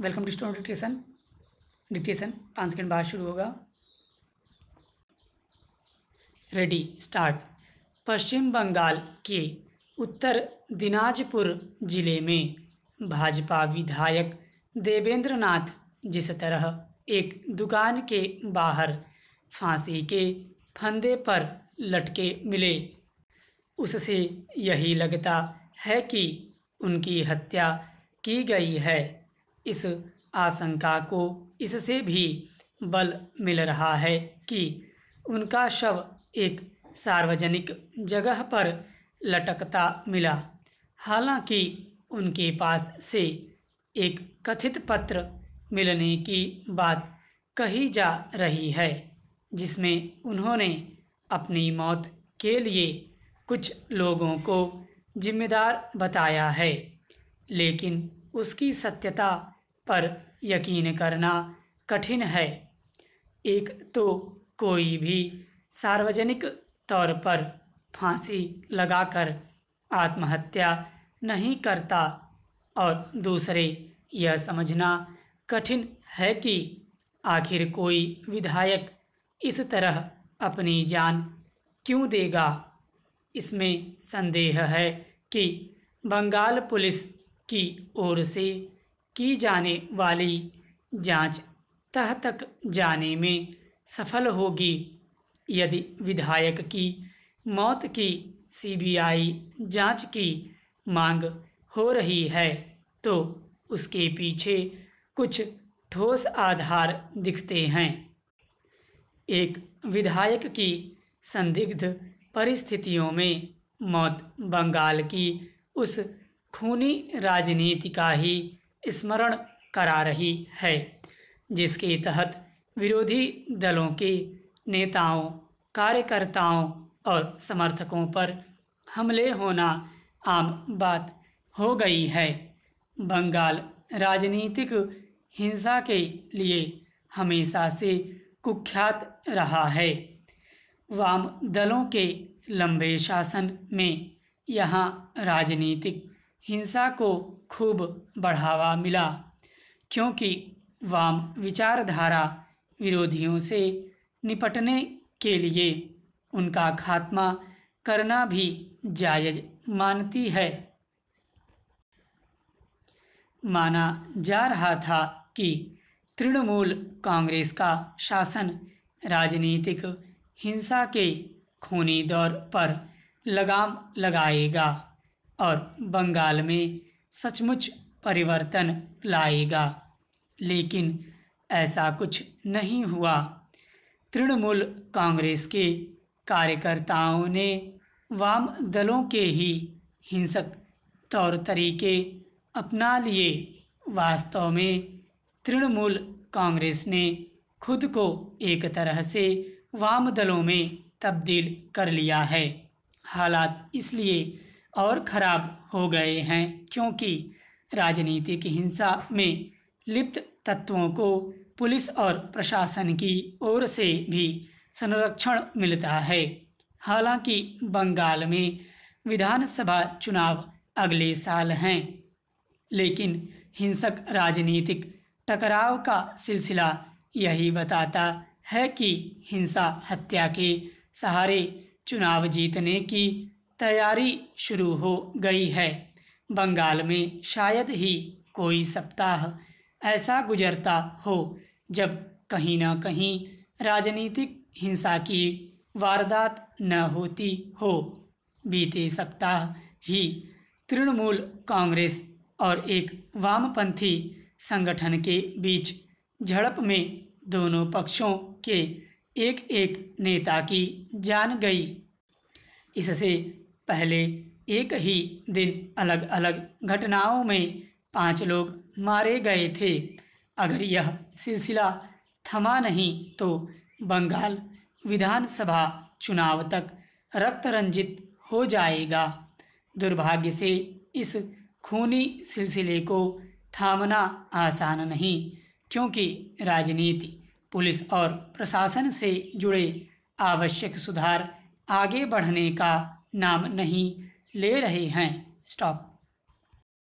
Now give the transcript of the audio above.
welcome to student dictation dictation पाँच second बाद शुरू होगा रेडी स्टार्ट पश्चिम बंगाल के उत्तर दिनाजपुर जिले में भाजपा विधायक देवेंद्र नाथ जिस तरह एक दुकान के बाहर फांसी के फंदे पर लटके मिले उससे यही लगता है कि उनकी हत्या की गई है इस आशंका को इससे भी बल मिल रहा है कि उनका शव एक सार्वजनिक जगह पर लटकता मिला हालांकि उनके पास से एक कथित पत्र मिलने की बात कही जा रही है जिसमें उन्होंने अपनी मौत के लिए कुछ लोगों को जिम्मेदार बताया है लेकिन उसकी सत्यता पर यकीन करना कठिन है एक तो कोई भी सार्वजनिक तौर पर फांसी लगाकर आत्महत्या नहीं करता और दूसरे यह समझना कठिन है कि आखिर कोई विधायक इस तरह अपनी जान क्यों देगा इसमें संदेह है कि बंगाल पुलिस की ओर से की जाने वाली जांच तह तक जाने में सफल होगी यदि विधायक की मौत की सीबीआई जांच की मांग हो रही है तो उसके पीछे कुछ ठोस आधार दिखते हैं एक विधायक की संदिग्ध परिस्थितियों में मौत बंगाल की उस खूनी राजनीति का ही स्मरण करा रही है जिसके तहत विरोधी दलों के नेताओं कार्यकर्ताओं और समर्थकों पर हमले होना आम बात हो गई है बंगाल राजनीतिक हिंसा के लिए हमेशा से कुख्यात रहा है वाम दलों के लंबे शासन में यहाँ राजनीतिक हिंसा को खूब बढ़ावा मिला क्योंकि वाम विचारधारा विरोधियों से निपटने के लिए उनका खात्मा करना भी जायज मानती है माना जा रहा था कि तृणमूल कांग्रेस का शासन राजनीतिक हिंसा के खूनी दौर पर लगाम लगाएगा और बंगाल में सचमुच परिवर्तन लाएगा लेकिन ऐसा कुछ नहीं हुआ तृणमूल कांग्रेस के कार्यकर्ताओं ने वाम दलों के ही हिंसक तौर तरीके अपना लिए वास्तव में तृणमूल कांग्रेस ने खुद को एक तरह से वाम दलों में तब्दील कर लिया है हालात इसलिए और खराब हो गए हैं क्योंकि राजनीतिक हिंसा में लिप्त तत्वों को पुलिस और प्रशासन की ओर से भी संरक्षण मिलता है हालांकि बंगाल में विधानसभा चुनाव अगले साल हैं लेकिन हिंसक राजनीतिक टकराव का सिलसिला यही बताता है कि हिंसा हत्या के सहारे चुनाव जीतने की तैयारी शुरू हो गई है बंगाल में शायद ही कोई सप्ताह ऐसा गुजरता हो जब कहीं ना कहीं राजनीतिक हिंसा की वारदात न होती हो बीते सप्ताह ही तृणमूल कांग्रेस और एक वामपंथी संगठन के बीच झड़प में दोनों पक्षों के एक एक नेता की जान गई इससे पहले एक ही दिन अलग अलग घटनाओं में पांच लोग मारे गए थे अगर यह सिलसिला थमा नहीं तो बंगाल विधानसभा चुनाव तक रक्त रंजित हो जाएगा दुर्भाग्य से इस खूनी सिलसिले को थामना आसान नहीं क्योंकि राजनीति पुलिस और प्रशासन से जुड़े आवश्यक सुधार आगे बढ़ने का नाम नहीं ले रहे हैं स्टॉप